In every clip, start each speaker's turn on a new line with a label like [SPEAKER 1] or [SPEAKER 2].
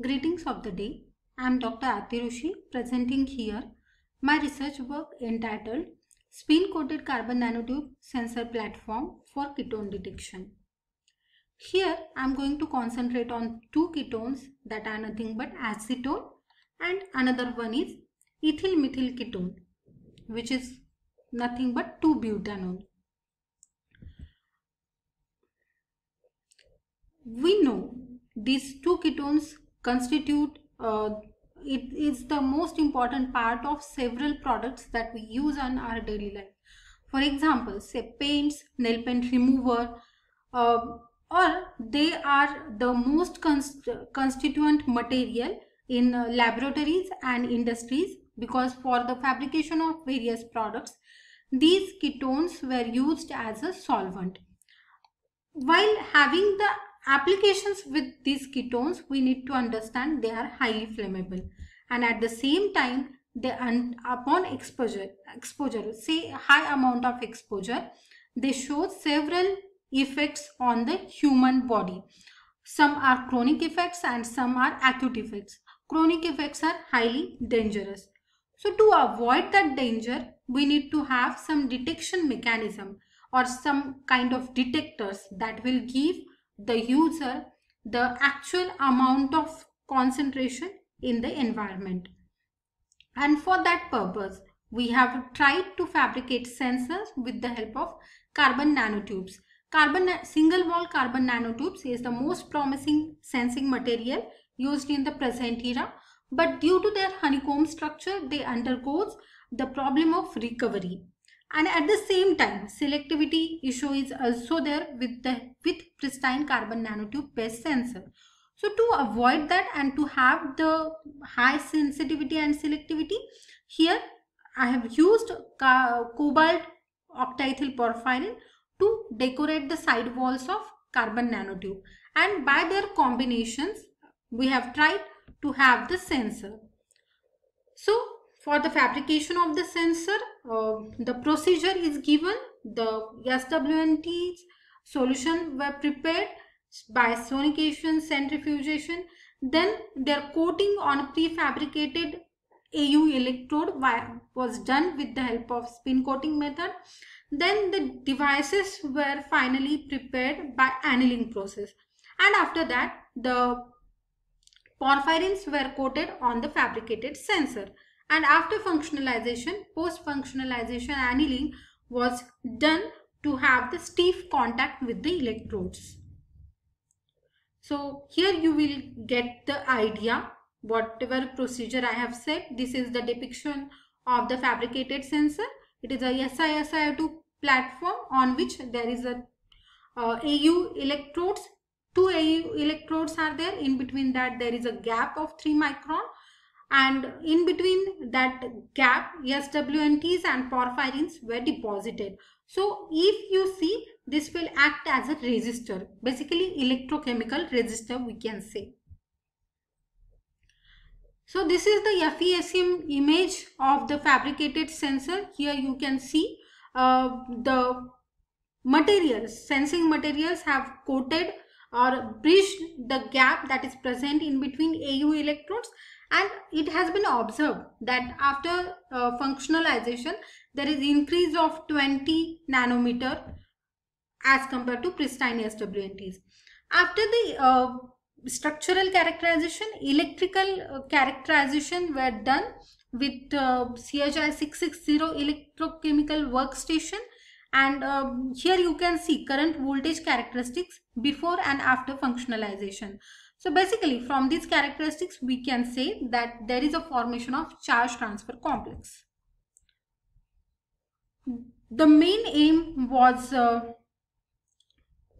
[SPEAKER 1] Greetings of the day. I am Dr. Atirushi presenting here my research work entitled Spin Coated Carbon Nanotube Sensor Platform for Ketone Detection. Here I am going to concentrate on two ketones that are nothing but acetone and another one is ethyl methyl ketone which is nothing but 2 butanol. We know these two ketones constitute uh, it is the most important part of several products that we use on our daily life for example say paints nail paint remover uh, or they are the most const constituent material in uh, laboratories and industries because for the fabrication of various products these ketones were used as a solvent while having the applications with these ketones we need to understand they are highly flammable and at the same time they and upon exposure exposure say high amount of exposure they show several effects on the human body some are chronic effects and some are acute effects chronic effects are highly dangerous so to avoid that danger we need to have some detection mechanism or some kind of detectors that will give the user the actual amount of concentration in the environment. And for that purpose, we have tried to fabricate sensors with the help of carbon nanotubes. Carbon single wall carbon nanotubes is the most promising sensing material used in the present era, but due to their honeycomb structure, they undergoes the problem of recovery and at the same time selectivity issue is also there with the with pristine carbon nanotube based sensor so to avoid that and to have the high sensitivity and selectivity here i have used cobalt octaethyl porphyrin to decorate the side walls of carbon nanotube and by their combinations we have tried to have the sensor so for the fabrication of the sensor uh, the procedure is given the SWNT solution were prepared by sonication centrifugation then their coating on prefabricated AU electrode was done with the help of spin coating method then the devices were finally prepared by annealing process and after that the porphyrins were coated on the fabricated sensor and after functionalization, post-functionalization annealing was done to have the stiff contact with the electrodes. So here you will get the idea whatever procedure I have said. This is the depiction of the fabricated sensor. It is a SISIO2 platform on which there is a uh, AU electrodes. Two AU electrodes are there. In between that there is a gap of 3 micron and in between that gap SWNTs and porphyrins were deposited. So if you see this will act as a resistor basically electrochemical resistor we can say. So this is the FESM image of the fabricated sensor here you can see uh, the materials sensing materials have coated or bridge the gap that is present in between AU electrodes and it has been observed that after uh, functionalization there is increase of 20 nanometer as compared to pristine SWNTs. After the uh, structural characterization, electrical uh, characterization were done with uh, CHI 660 electrochemical workstation and um, here you can see current voltage characteristics before and after functionalization so basically from these characteristics we can say that there is a formation of charge transfer complex the main aim was uh,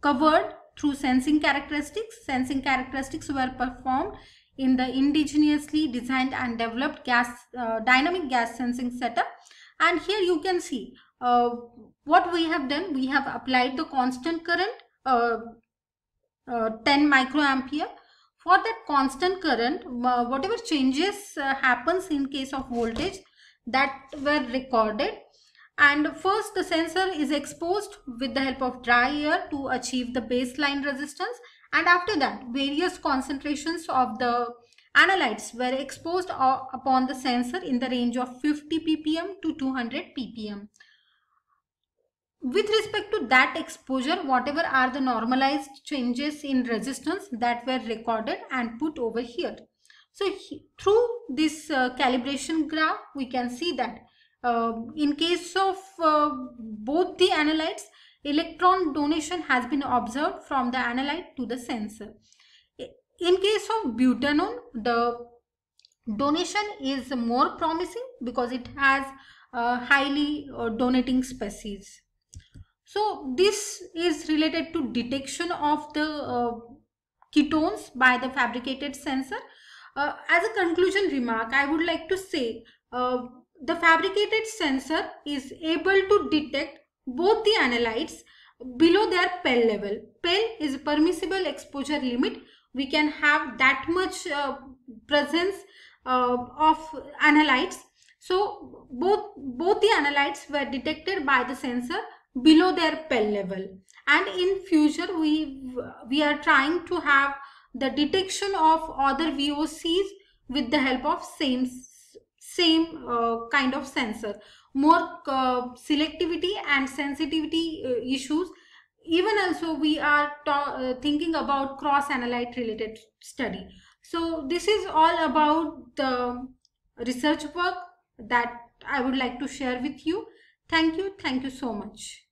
[SPEAKER 1] covered through sensing characteristics sensing characteristics were performed in the indigenously designed and developed gas uh, dynamic gas sensing setup and here you can see uh, what we have done we have applied the constant current uh, uh, 10 microampere for that constant current uh, whatever changes uh, happens in case of voltage that were recorded and first the sensor is exposed with the help of dry air to achieve the baseline resistance and after that various concentrations of the analytes were exposed upon the sensor in the range of 50 ppm to 200 ppm with respect to that exposure whatever are the normalized changes in resistance that were recorded and put over here so he, through this uh, calibration graph we can see that uh, in case of uh, both the analytes electron donation has been observed from the analyte to the sensor in case of butanone the donation is more promising because it has uh, highly uh, donating species so this is related to detection of the uh, ketones by the fabricated sensor. Uh, as a conclusion remark, I would like to say uh, the fabricated sensor is able to detect both the analytes below their PEL level. PEL is permissible exposure limit. We can have that much uh, presence uh, of analytes. So both, both the analytes were detected by the sensor below their Pell level and in future we we are trying to have the detection of other VOCs with the help of same same uh, kind of sensor more uh, selectivity and sensitivity uh, issues even also we are uh, thinking about cross analyte related study so this is all about the research work that i would like to share with you thank you thank you so much